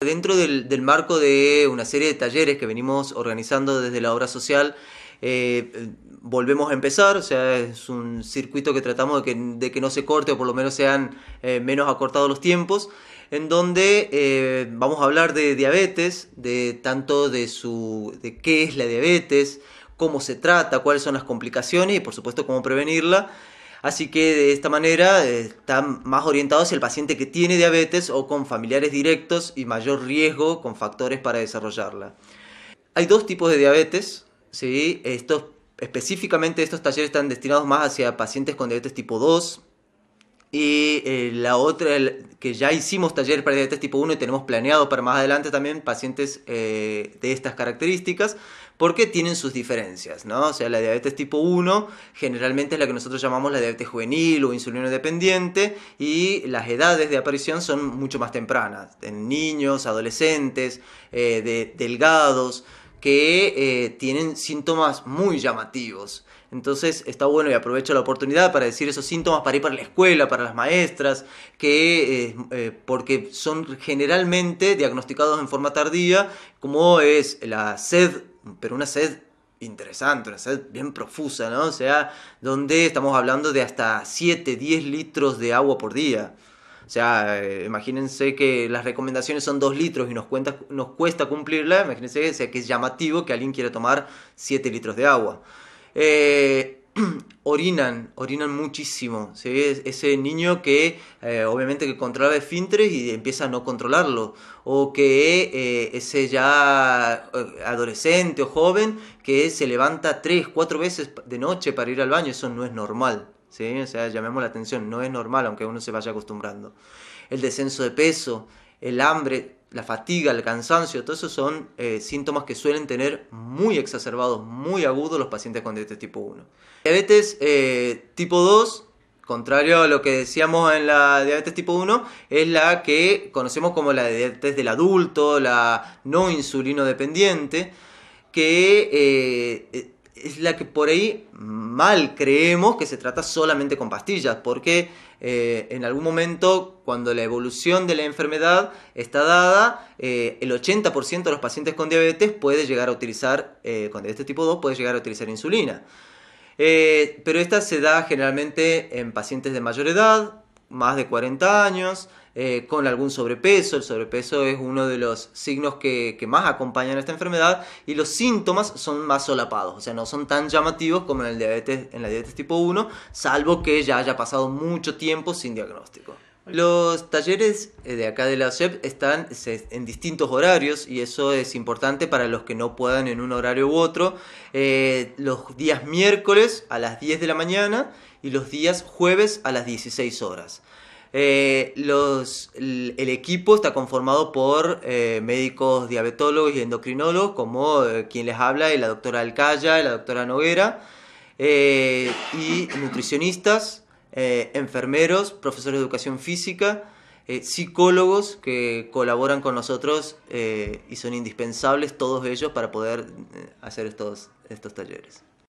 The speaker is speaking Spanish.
Dentro del, marco de una serie de talleres que venimos organizando desde la obra social, eh, volvemos a empezar, o sea, es un circuito que tratamos de que, no se corte o por lo menos sean eh, menos acortados los tiempos, en donde eh, vamos a hablar de diabetes, de tanto de, su, de qué es la diabetes, cómo se trata, cuáles son las complicaciones y por supuesto cómo prevenirla. Así que de esta manera eh, están más orientados hacia el paciente que tiene diabetes o con familiares directos y mayor riesgo con factores para desarrollarla. Hay dos tipos de diabetes, específicamente estos talleres están destinados más hacia pacientes con diabetes tipo 2, eh, la otra, que ya hicimos taller para diabetes tipo 1 y tenemos planeado para más adelante también pacientes eh, de estas características, porque tienen sus diferencias, ¿no? O sea, la diabetes tipo 1 generalmente es la que nosotros llamamos la diabetes juvenil o insulino dependiente y las edades de aparición son mucho más tempranas, en niños, adolescentes, eh, delgados, que tienen síntomas muy llamativos entonces está bueno y aprovecho la oportunidad para decir esos síntomas para ir para la escuela, para las maestras, que eh, eh, porque son generalmente diagnosticados en forma tardía, como es la sed, pero una sed interesante, una sed bien profusa, ¿no? O sea, donde estamos hablando de hasta 7, 10 litros de agua por día. O sea, eh, imagínense que las recomendaciones son 2 litros y nos, cuesta cumplirla. Imagínense que es llamativo que alguien quiera tomar 7 litros de agua. Eh, orinan, orinan muchísimo. Es ese niño que eh, obviamente que controla el fintres y empieza a no controlarlo. O que eh, ese ya adolescente o joven que se levanta tres, cuatro veces de noche para ir al baño, eso no es normal. O sea, llamemos la atención, no es normal aunque uno se vaya acostumbrando. El descenso de peso, el hambre, la fatiga, el cansancio, todo eso son eh, síntomas que suelen tener muy exacerbados, muy agudos los pacientes con diabetes tipo 1. Diabetes eh, tipo 2, contrario a lo que decíamos en la diabetes tipo 1, es la que conocemos como la diabetes del adulto, la no insulino dependiente, que eh, es la que por ahí mal creemos que se trata solamente con pastillas, porque eh, en algún momento cuando la evolución de la enfermedad está dada, eh, el 80% de los pacientes con diabetes puede llegar a utilizar, eh, con diabetes tipo 2 puede llegar a utilizar insulina. pero esta se da generalmente en pacientes de mayor edad, más de 40 años, eh, con algún sobrepeso. El sobrepeso es uno de los signos que, más acompañan a esta enfermedad y los síntomas son más solapados, o sea, no son tan llamativos como en, el diabetes, en la diabetes tipo 1, salvo que ya haya pasado mucho tiempo sin diagnóstico. Los talleres eh, de acá de la SEP están en distintos horarios y eso es importante para los que no puedan en un horario u otro. Eh, los días miércoles a las 10 de la mañana y los días jueves a las 16 horas. Eh, el, equipo está conformado por médicos diabetólogos y endocrinólogos, como quien les habla, la doctora Alcaya, la doctora Noguera, y nutricionistas, eh, enfermeros, profesores de educación física, eh, psicólogos que colaboran con nosotros eh, y son indispensables todos ellos para poder hacer estos talleres.